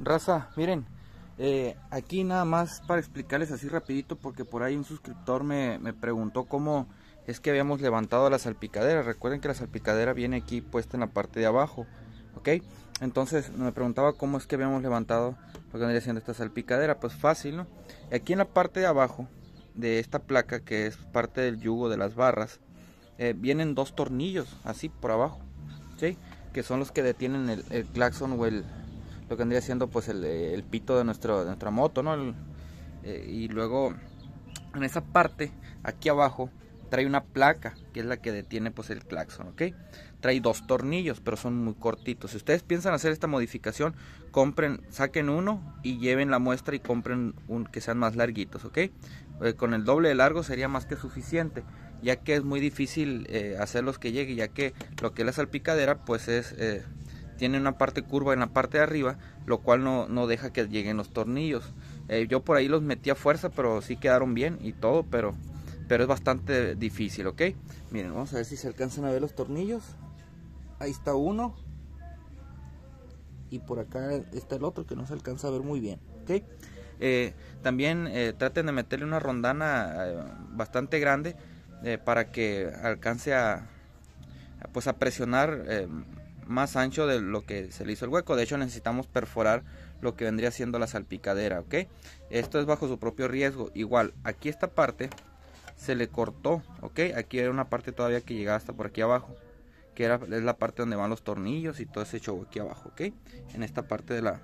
Raza, miren, eh, aquí nada más para explicarles así rapidito porque por ahí un suscriptor me, me preguntó cómo es que habíamos levantado la salpicadera. Recuerden que la salpicadera viene aquí puesta en la parte de abajo, ¿ok? Entonces me preguntaba cómo es que habíamos levantado Porque que haciendo esta salpicadera. Pues fácil, ¿no? aquí en la parte de abajo de esta placa que es parte del yugo de las barras, eh, vienen dos tornillos así por abajo, ¿sí? Que son los que detienen el, el claxon o el, lo que andría siendo pues eh, el, pito de, nuestro, nuestra moto, ¿no? Eh, y luego en esa parte, aquí abajo, trae una placa, que es la que detiene pues el claxon, ¿ok? Trae dos tornillos, pero son muy cortitos. Si ustedes piensan hacer esta modificación, compren, saquen uno y lleven la muestra y compren un que sean más larguitos, ¿ok? Eh, con el doble de largo sería más que suficiente, ya que es muy difícil hacerlos que llegue, ya que lo que es la salpicadera pues es tiene una parte curva en la parte de arriba, lo cual no, deja que lleguen los tornillos. Eh, yo por ahí los metí a fuerza, pero sí quedaron bien y todo, pero, pero es bastante difícil, ¿ok? Miren, vamos a ver si se alcanzan a ver los tornillos. Ahí está uno. Y por acá está el otro que no se alcanza a ver muy bien, ¿ok? Eh, también eh, traten de meterle una rondana bastante grande para que alcance a, pues a presionar más ancho de lo que se le hizo el hueco. De hecho, necesitamos perforar lo que vendría siendo la salpicadera, ¿ok? Esto es bajo su propio riesgo. Igual, aquí esta parte se le cortó, ¿ok? Aquí era una parte todavía que llegaba hasta por aquí abajo, que era, es la parte donde van los tornillos y todo ese show aquí abajo, ¿ok? En esta parte de la,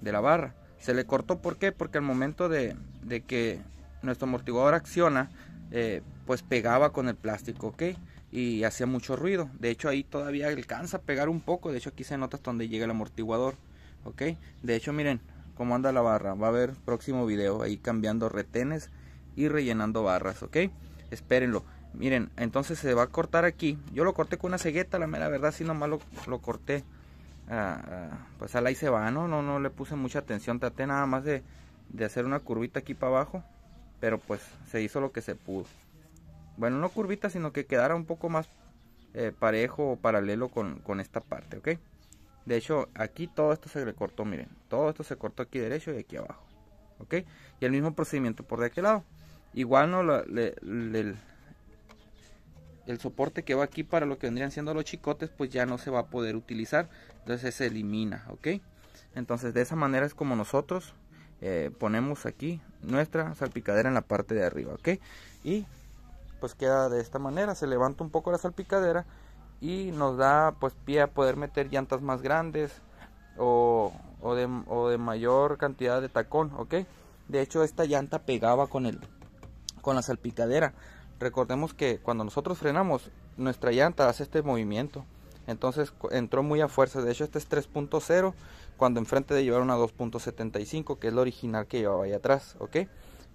de la barra. Se le cortó, ¿por qué? Porque al momento de, de que nuestro amortiguador acciona, eh, pues pegaba con el plástico, ¿ok? y hacía mucho ruido. De hecho ahí todavía alcanza a pegar un poco, de hecho aquí se nota hasta donde llega el amortiguador, ¿ok? De hecho miren cómo anda la barra, va a haber próximo video ahí cambiando retenes y rellenando barras, ¿ok? Espérenlo. Miren, entonces se va a cortar aquí. Yo lo corté con una cegueta, la mera verdad, si nomás lo, lo corté. Ah, ah, pues al ahí se va, ¿no? ¿no? le puse mucha atención, traté nada más de hacer una curvita aquí para abajo. Pero pues se hizo lo que se pudo bueno, no curvita, sino que quedara un poco más eh, parejo o paralelo con, esta parte, ¿ok? De hecho, aquí todo esto se cortó, miren, todo esto se cortó aquí derecho y aquí abajo, ¿ok? Y el mismo procedimiento por de aquel lado. Igual no el soporte que va aquí para lo que vendrían siendo los chicotes, pues ya no se va a poder utilizar, entonces se elimina, ¿ok? Entonces de esa manera es como nosotros eh, ponemos aquí nuestra salpicadera en la parte de arriba, ¿ok? Y pues queda de esta manera, se levanta un poco la salpicadera y nos da pues pie a poder meter llantas más grandes o, o, de, o de, mayor cantidad de tacón, ¿ok? De hecho esta llanta pegaba con, el, con la salpicadera. Recordemos que cuando nosotros frenamos, nuestra llanta hace este movimiento. Entonces entró muy a fuerza. De hecho este es 3.0 cuando enfrente de llevar una 2.75 que es la original que llevaba ahí atrás, ¿ok?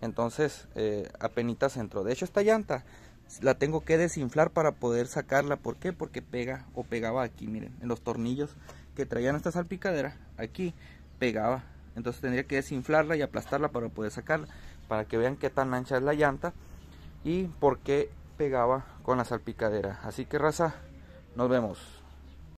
Entonces, eh, apenas entró. De hecho, esta llanta la tengo que desinflar para poder sacarla. ¿Por qué? Porque pega o pegaba aquí, miren, en los tornillos que traían esta salpicadera, aquí pegaba. Entonces tendría que desinflarla y aplastarla para poder sacarla, para que vean qué tan ancha es la llanta y por qué pegaba con la salpicadera. Así que raza, nos vemos.